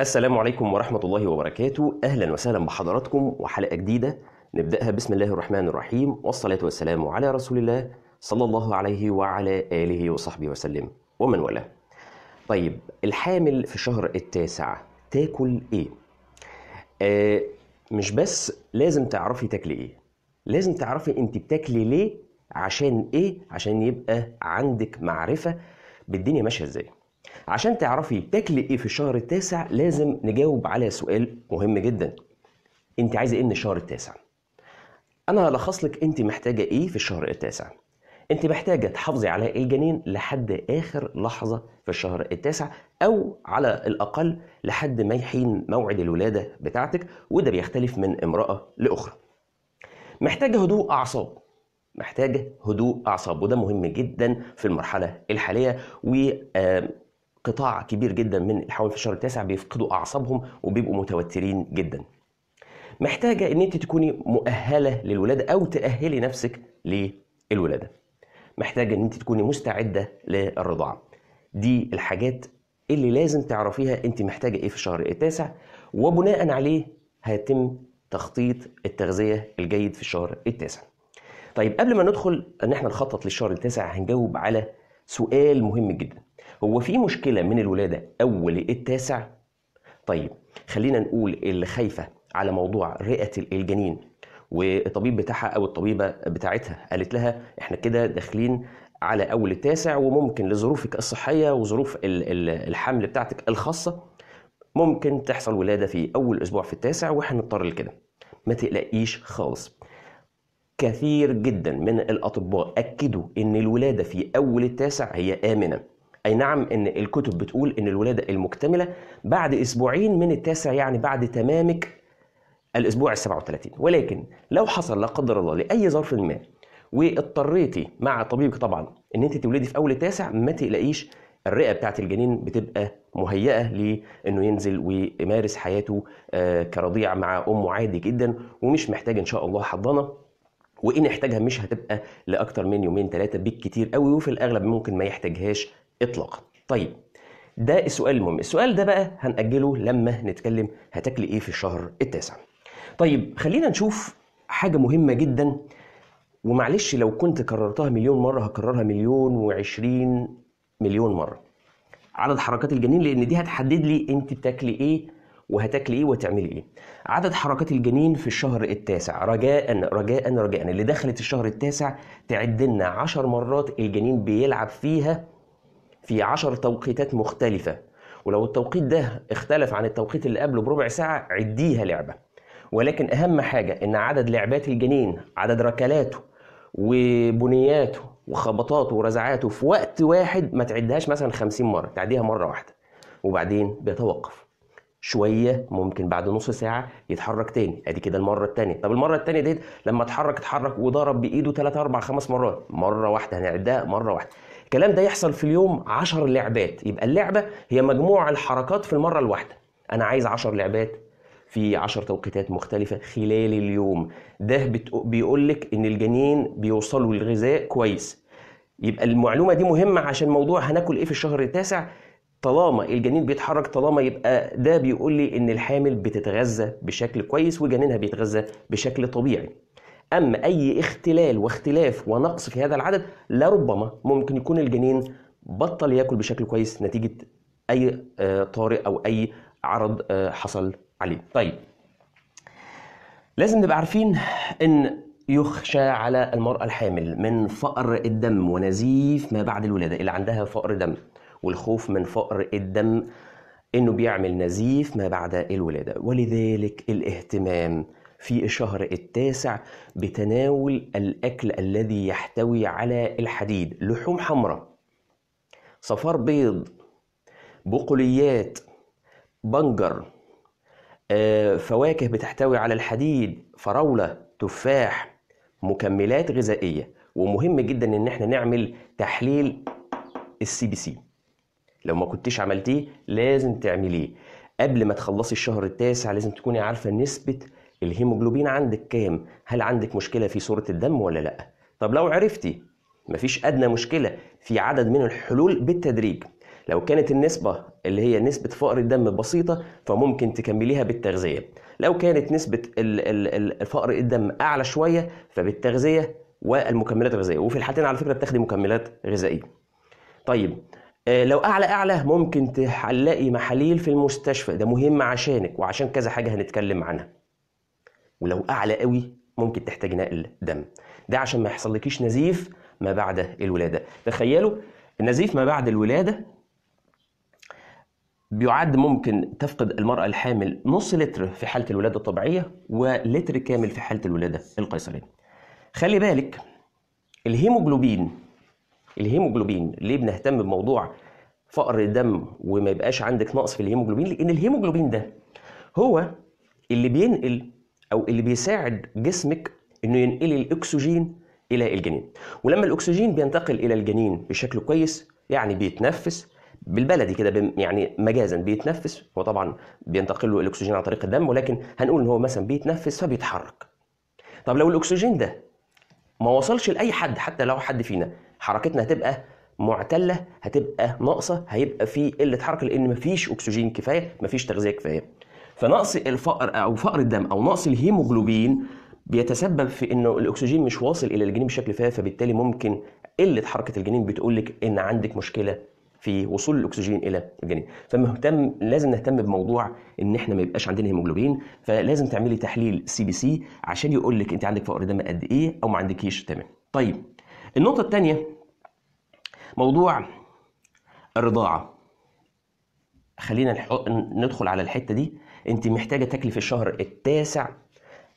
السلام عليكم ورحمة الله وبركاته أهلا وسهلا بحضراتكم وحلقة جديدة نبدأها بسم الله الرحمن الرحيم والصلاة والسلام على رسول الله صلى الله عليه وعلى آله وصحبه وسلم ومن والاه طيب الحامل في الشهر التاسع تاكل إيه؟ آه مش بس لازم تعرفي تاكلي إيه لازم تعرفي أنت بتاكلي ليه عشان إيه عشان يبقى عندك معرفة بالدنيا ماشية إزاي عشان تعرفي تاكلي ايه في الشهر التاسع لازم نجاوب على سؤال مهم جدا انت عايزه ايه من الشهر التاسع انا هلخص لك انت محتاجه ايه في الشهر التاسع انت محتاجه تحافظي على الجنين لحد اخر لحظه في الشهر التاسع او على الاقل لحد ما يحين موعد الولاده بتاعتك وده بيختلف من امراه لاخرى محتاجه هدوء اعصاب محتاجه هدوء اعصاب وده مهم جدا في المرحله الحاليه و قطاع كبير جدا من الحوامل في الشهر التاسع بيفقدوا اعصابهم وبيبقوا متوترين جدا محتاجه ان انت تكوني مؤهله للولاده او تاهلي نفسك للولاده محتاجه ان انت تكوني مستعده للرضاعه دي الحاجات اللي لازم تعرفيها انت محتاجه ايه في الشهر التاسع وبناء عليه هيتم تخطيط التغذيه الجيد في الشهر التاسع طيب قبل ما ندخل ان احنا نخطط للشهر التاسع هنجاوب على سؤال مهم جدا هو في مشكلة من الولادة أول التاسع؟ طيب خلينا نقول اللي خايفة على موضوع رئة الجنين والطبيب بتاعها أو الطبيبة بتاعتها قالت لها إحنا كده داخلين على أول التاسع وممكن لظروفك الصحية وظروف الحمل بتاعتك الخاصة ممكن تحصل ولادة في أول أسبوع في التاسع وإحنا نضطر لكده ما تقلقيش خالص كثير جدا من الأطباء أكدوا أن الولادة في أول التاسع هي آمنة اي نعم ان الكتب بتقول ان الولاده المكتمله بعد اسبوعين من التاسع يعني بعد تمامك الاسبوع ال37 ولكن لو حصل لا قدر الله لاي ظرف ما واضطريتي مع طبيبك طبعا ان انت تولدي في اول التاسع ما تلاقيش الرئه بتاعت الجنين بتبقى مهيئه لانه ينزل ويمارس حياته آه، كرضيع مع امه عادي جدا ومش محتاج ان شاء الله حضانه وان احتاجها مش هتبقى لاكتر من يومين ثلاثه بالكتير قوي وفي الاغلب ممكن ما يحتاجهاش إطلاقا طيب ده السؤال المهم السؤال ده بقى هنأجله لما نتكلم هتاكلي إيه في الشهر التاسع طيب خلينا نشوف حاجة مهمة جدا ومعلش لو كنت كررتها مليون مرة هكررها مليون وعشرين مليون مرة عدد حركات الجنين لأن دي هتحدد لي أنت بتاكلي إيه وهتاكلي إيه وتعملي إيه عدد حركات الجنين في الشهر التاسع رجاء رجاء رجاء اللي دخلت الشهر التاسع تعد لنا 10 مرات الجنين بيلعب فيها في عشر توقيتات مختلفة ولو التوقيت ده اختلف عن التوقيت اللي قبله بربع ساعة عديها لعبة ولكن أهم حاجة إن عدد لعبات الجنين عدد ركلاته وبنياته وخبطاته ورزعاته في وقت واحد ما تعدهاش مثلا خمسين مرة تعديها مرة واحدة وبعدين بيتوقف شويه ممكن بعد نص ساعه يتحرك تاني ادي كده المره التانيه طب المره التانيه ديت لما اتحرك اتحرك وضرب بايده 3 4 خمس مرات مره واحده هنعدها مره واحده الكلام ده يحصل في اليوم 10 لعبات يبقى اللعبه هي مجموع الحركات في المره الواحده انا عايز 10 لعبات في 10 توقيتات مختلفة خلال اليوم ده بيقول لك إن الجنين بيوصلوا للغذاء كويس يبقى المعلومة دي مهمة عشان موضوع هناكل إيه في الشهر التاسع طالما الجنين بيتحرك طالما يبقى ده بيقول لي إن الحامل بتتغذى بشكل كويس وجنينها بيتغذى بشكل طبيعي أما أي اختلال واختلاف ونقص في هذا العدد لربما ممكن يكون الجنين بطل ياكل بشكل كويس نتيجة أي آه، طارئ أو أي عرض آه، حصل عليه طيب لازم نبقى عارفين ان يخشى على المرأة الحامل من فقر الدم ونزيف ما بعد الولادة اللي عندها فقر دم والخوف من فقر الدم انه بيعمل نزيف ما بعد الولادة ولذلك الاهتمام في الشهر التاسع بتناول الأكل الذي يحتوي على الحديد لحوم حمراء صفار بيض بقوليات بنجر آه، فواكه بتحتوي على الحديد فراولة تفاح مكملات غذائية ومهم جدا ان احنا نعمل تحليل السي بي سي لو ما كنتش عملتيه لازم تعمليه قبل ما تخلصي الشهر التاسع لازم تكوني عارفة نسبة الهيموجلوبين عندك كام هل عندك مشكله في صوره الدم ولا لا طب لو عرفتي مفيش ادنى مشكله في عدد من الحلول بالتدريج لو كانت النسبة اللي هي نسبة فقر الدم بسيطة فممكن تكمليها بالتغذية لو كانت نسبة فقر الدم أعلى شوية فبالتغذية والمكملات الغذائية وفي الحالتين على فكرة بتاخدي مكملات غذائية طيب آه، لو أعلى أعلى ممكن تحلقي محاليل في المستشفى ده مهم عشانك وعشان كذا حاجة هنتكلم عنها ولو اعلى قوي ممكن تحتاج نقل دم ده عشان ما يحصلكيش نزيف ما بعد الولاده تخيلوا النزيف ما بعد الولاده بيعد ممكن تفقد المرأة الحامل نص لتر في حالة الولادة الطبيعية ولتر كامل في حالة الولادة القيصرية. خلي بالك الهيموجلوبين الهيموجلوبين ليه بنهتم بموضوع فقر الدم وما يبقاش عندك نقص في الهيموجلوبين؟ لأن الهيموجلوبين ده هو اللي بينقل او اللي بيساعد جسمك انه ينقل الاكسجين الى الجنين ولما الاكسجين بينتقل الى الجنين بشكل كويس يعني بيتنفس بالبلدي كده يعني مجازا بيتنفس هو طبعا بينتقل له الاكسجين عن طريق الدم ولكن هنقول ان هو مثلا بيتنفس فبيتحرك طب لو الاكسجين ده ما وصلش لاي حد حتى لو حد فينا حركتنا هتبقى معتله هتبقى ناقصه هيبقى في قله حركه لان مفيش اكسجين كفايه مفيش تغذيه كفايه فنقص الفقر او فقر الدم او نقص الهيموجلوبين بيتسبب في انه الاكسجين مش واصل الى الجنين بشكل كفايه فبالتالي ممكن قله حركه الجنين بتقول لك ان عندك مشكله في وصول الاكسجين الى الجنين فمهتم لازم نهتم بموضوع ان احنا ما يبقاش عندنا هيموجلوبين فلازم تعملي تحليل سي بي سي عشان يقول لك انت عندك فقر دم قد ايه او ما عندكيش تمام طيب النقطه الثانيه موضوع الرضاعه خلينا ندخل على الحته دي انت محتاجه تاكلي في الشهر التاسع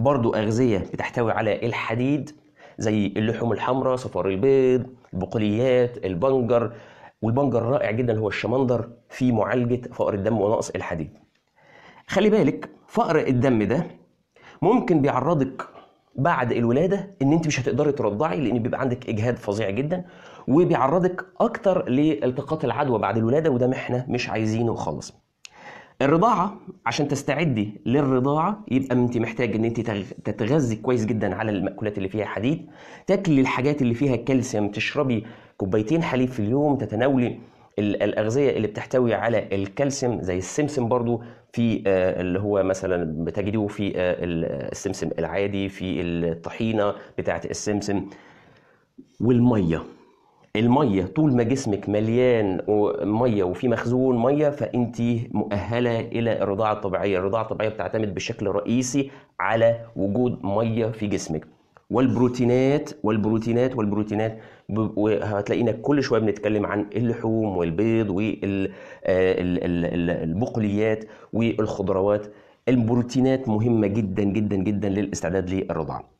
برضو اغذيه بتحتوي على الحديد زي اللحوم الحمراء صفار البيض البقوليات البنجر والبنجر رائع جدا هو الشمندر في معالجه فقر الدم ونقص الحديد خلي بالك فقر الدم ده ممكن بيعرضك بعد الولاده ان انت مش هتقدري ترضعي لان بيبقى عندك اجهاد فظيع جدا وبيعرضك اكتر لالتقاط العدوى بعد الولاده وده احنا مش عايزينه خالص الرضاعه عشان تستعدي للرضاعه يبقى انت محتاج ان انت تتغذي كويس جدا على المأكولات اللي فيها حديد تاكلي الحاجات اللي فيها كالسيوم تشربي كوبايتين حليب في اليوم تتناولي الاغذيه اللي بتحتوي على الكالسيوم زي السمسم برضو في آه، اللي هو مثلا بتجدوه في آه، السمسم العادي في الطحينه بتاعه السمسم والميه الميه طول ما جسمك مليان ميه وفي مخزون ميه فانت مؤهله الى الرضاعه الطبيعيه الرضاعه الطبيعيه بتعتمد بشكل رئيسي على وجود ميه في جسمك والبروتينات والبروتينات والبروتينات وهتلاقينا كل شويه بنتكلم عن اللحوم والبيض والبقوليات آه، والخضروات البروتينات مهمه جدا جدا جدا للاستعداد للرضاعه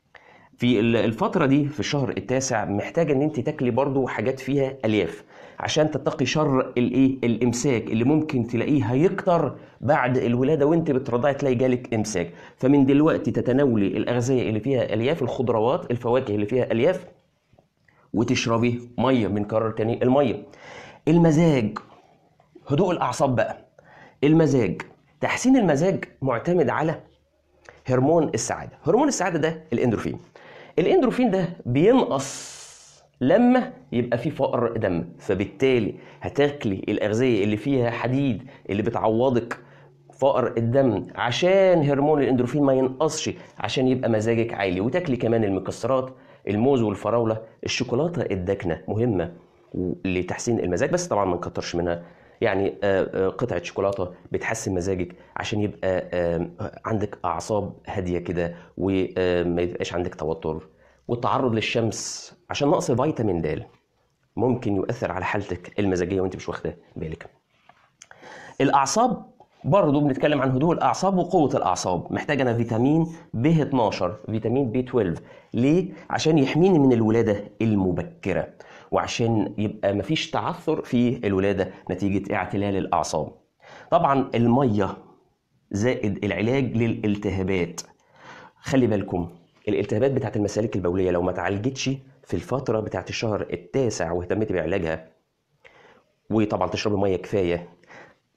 في الفترة دي في الشهر التاسع محتاجة ان انت تاكلي برضو حاجات فيها الياف عشان تتقي شر الايه الامساك اللي ممكن تلاقيه هيكتر بعد الولاده وانت بترضعي تلاقي جالك امساك فمن دلوقتي تتناولي الاغذيه اللي فيها الياف الخضروات الفواكه اللي فيها الياف وتشربي ميه بنكرر تاني الميه المزاج هدوء الاعصاب بقى المزاج تحسين المزاج معتمد على هرمون السعاده هرمون السعاده ده الاندروفين الاندروفين ده بينقص لما يبقى في فقر دم فبالتالي هتاكلي الاغذيه اللي فيها حديد اللي بتعوضك فقر الدم عشان هرمون الاندروفين ما ينقصش عشان يبقى مزاجك عالي وتاكلي كمان المكسرات الموز والفراوله الشوكولاته الداكنه مهمه لتحسين المزاج بس طبعا ما نكترش منها يعني آه، آه، قطعه شوكولاته بتحسن مزاجك عشان يبقى آه، عندك اعصاب هاديه كده وما يبقاش عندك توتر والتعرض للشمس عشان نقص فيتامين د ممكن يؤثر على حالتك المزاجيه وانت مش واخده بالك الاعصاب برضه بنتكلم عن هدوء الاعصاب وقوه الاعصاب محتاج انا فيتامين ب 12 فيتامين ب 12 ليه عشان يحميني من الولاده المبكره وعشان يبقى مفيش تعثر في الولاده نتيجه اعتلال الاعصاب طبعا الميه زائد العلاج للالتهابات خلي بالكم الالتهابات بتاعت المسالك البوليه لو ما اتعالجتش في الفتره بتاعت الشهر التاسع واهتميت بعلاجها وطبعا تشرب ميه كفايه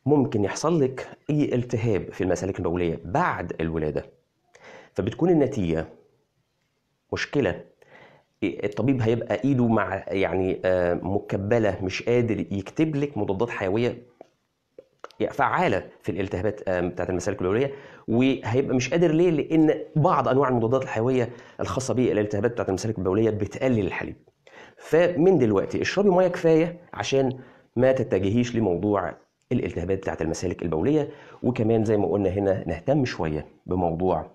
ممكن يحصل لك اي التهاب في المسالك البوليه بعد الولاده فبتكون النتيجه مشكله الطبيب هيبقى ايده مع يعني آه، مكبله مش قادر يكتب لك مضادات حيويه فعاله في الالتهابات آه، بتاعت المسالك العليا وهيبقى مش قادر ليه لان بعض انواع المضادات الحيويه الخاصه بالالتهابات بتاعت المسالك البوليه بتقلل الحليب فمن دلوقتي اشربي ميه كفايه عشان ما تتجهيش لموضوع الالتهابات بتاعت المسالك البوليه وكمان زي ما قلنا هنا نهتم شويه بموضوع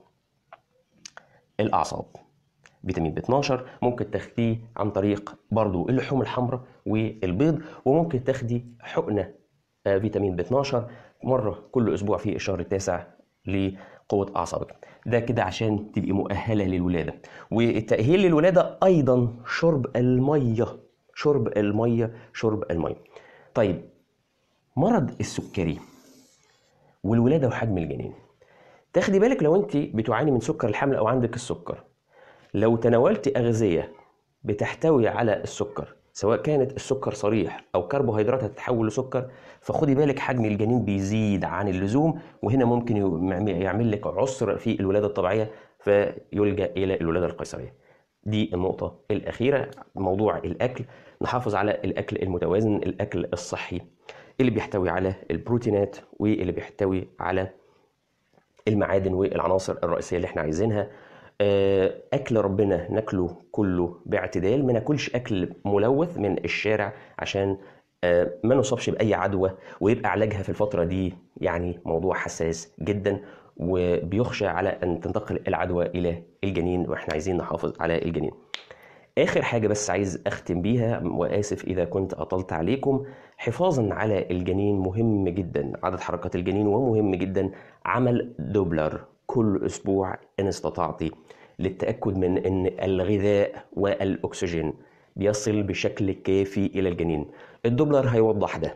الاعصاب فيتامين ب12 ممكن تاخديه عن طريق برضو اللحوم الحمراء والبيض وممكن تاخدي حقنه آه، فيتامين ب12 مره كل اسبوع في الشهر التاسع لقوه اعصابك ده كده عشان تبقي مؤهله للولاده والتاهيل للولاده ايضا شرب الميه شرب الميه شرب الميه طيب مرض السكري والولاده وحجم الجنين تاخدي بالك لو انت بتعاني من سكر الحمل او عندك السكر لو تناولت أغذية بتحتوي على السكر سواء كانت السكر صريح او كربوهيدرات هتتحول لسكر فخدي بالك حجم الجنين بيزيد عن اللزوم وهنا ممكن يعمل لك عسر في الولاده الطبيعيه فيلجا الى الولاده القيصريه دي النقطة الأخيرة موضوع الأكل نحافظ على الأكل المتوازن الأكل الصحي اللي بيحتوي على البروتينات واللي بيحتوي على المعادن والعناصر الرئيسية اللي احنا عايزينها آه، اكل ربنا ناكله كله باعتدال ما ناكلش اكل ملوث من الشارع عشان آه، ما نصابش باي عدوى ويبقى علاجها في الفتره دي يعني موضوع حساس جدا وبيخشى على ان تنتقل العدوى الى الجنين واحنا عايزين نحافظ على الجنين اخر حاجه بس عايز اختم بيها واسف اذا كنت اطلت عليكم حفاظا على الجنين مهم جدا عدد حركات الجنين ومهم جدا عمل دوبلر كل أسبوع إن استطعت للتأكد من أن الغذاء والأكسجين بيصل بشكل كافي إلى الجنين الدوبلر هيوضح ده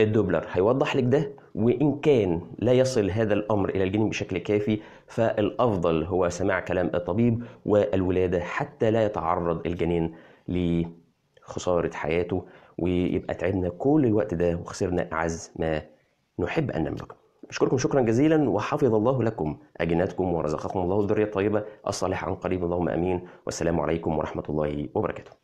الدوبلر هيوضح لك ده وإن كان لا يصل هذا الأمر إلى الجنين بشكل كافي فالأفضل هو سماع كلام الطبيب والولادة حتى لا يتعرض الجنين لخسارة حياته ويبقى تعبنا كل الوقت ده وخسرنا أعز ما نحب أن نملكه أشكركم شكرا جزيلا وحفظ الله لكم أجناتكم ورزقكم الله الذرية الطيبة الصالحة عن قريب اللهم أمين والسلام عليكم ورحمة الله وبركاته